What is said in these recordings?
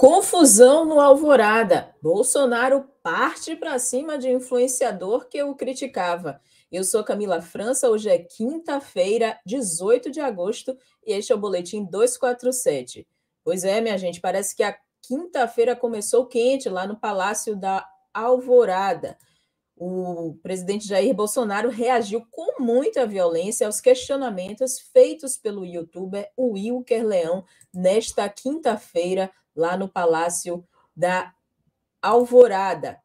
Confusão no Alvorada. Bolsonaro parte para cima de influenciador que o criticava. Eu sou Camila França, hoje é quinta-feira, 18 de agosto, e este é o Boletim 247. Pois é, minha gente, parece que a quinta-feira começou quente lá no Palácio da Alvorada. O presidente Jair Bolsonaro reagiu com muita violência aos questionamentos feitos pelo youtuber Wilker Leão nesta quinta-feira lá no Palácio da Alvorada.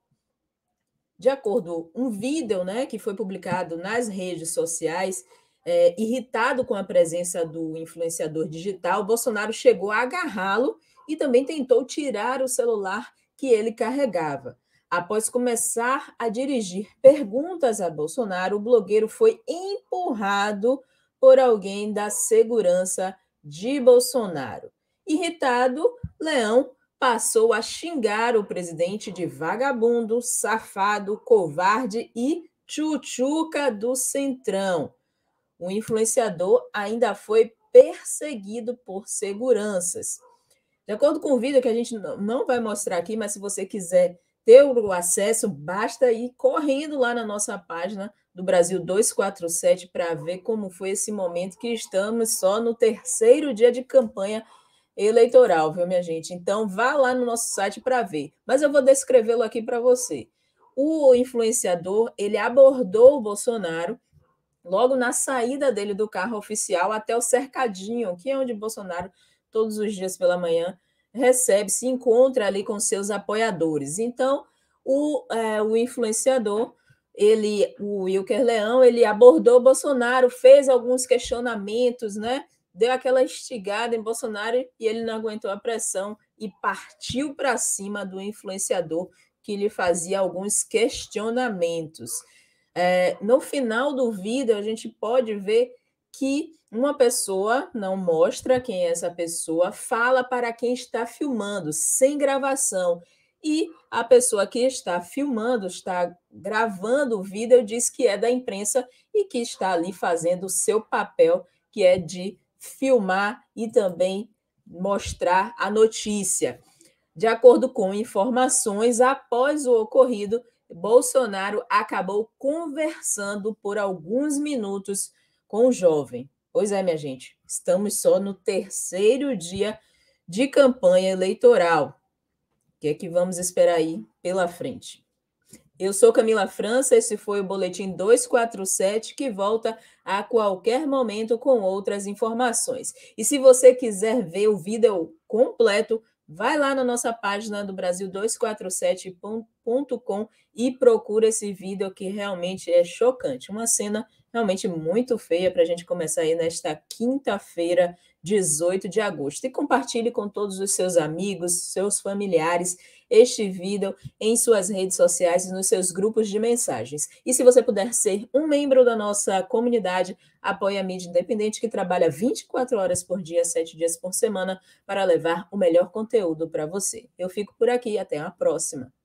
De acordo com um vídeo, né, que foi publicado nas redes sociais, é, irritado com a presença do influenciador digital, Bolsonaro chegou a agarrá-lo e também tentou tirar o celular que ele carregava. Após começar a dirigir perguntas a Bolsonaro, o blogueiro foi empurrado por alguém da segurança de Bolsonaro. Irritado, Leão passou a xingar o presidente de vagabundo, safado, covarde e chuchuca do Centrão. O influenciador ainda foi perseguido por seguranças. De acordo com o vídeo que a gente não vai mostrar aqui, mas se você quiser ter o acesso, basta ir correndo lá na nossa página do Brasil 247 para ver como foi esse momento que estamos só no terceiro dia de campanha eleitoral, viu, minha gente? Então, vá lá no nosso site para ver. Mas eu vou descrevê-lo aqui para você. O influenciador, ele abordou o Bolsonaro logo na saída dele do carro oficial até o cercadinho, que é onde Bolsonaro, todos os dias pela manhã, recebe, se encontra ali com seus apoiadores. Então, o, é, o influenciador ele, o Wilker Leão, ele abordou Bolsonaro, fez alguns questionamentos, né? deu aquela estigada em Bolsonaro e ele não aguentou a pressão e partiu para cima do influenciador que lhe fazia alguns questionamentos. É, no final do vídeo, a gente pode ver que uma pessoa não mostra quem é essa pessoa, fala para quem está filmando, sem gravação. E a pessoa que está filmando, está gravando o vídeo, diz que é da imprensa e que está ali fazendo o seu papel, que é de filmar e também mostrar a notícia. De acordo com informações, após o ocorrido, Bolsonaro acabou conversando por alguns minutos com o jovem. Pois é, minha gente, estamos só no terceiro dia de campanha eleitoral. O que é que vamos esperar aí pela frente? Eu sou Camila França, esse foi o Boletim 247, que volta a qualquer momento com outras informações. E se você quiser ver o vídeo completo, vai lá na nossa página do Brasil247.com e procura esse vídeo que realmente é chocante. Uma cena realmente muito feia para a gente começar aí nesta quinta-feira, 18 de agosto. E compartilhe com todos os seus amigos, seus familiares este vídeo em suas redes sociais e nos seus grupos de mensagens. E se você puder ser um membro da nossa comunidade, apoie a mídia independente que trabalha 24 horas por dia, 7 dias por semana para levar o melhor conteúdo para você. Eu fico por aqui, até a próxima.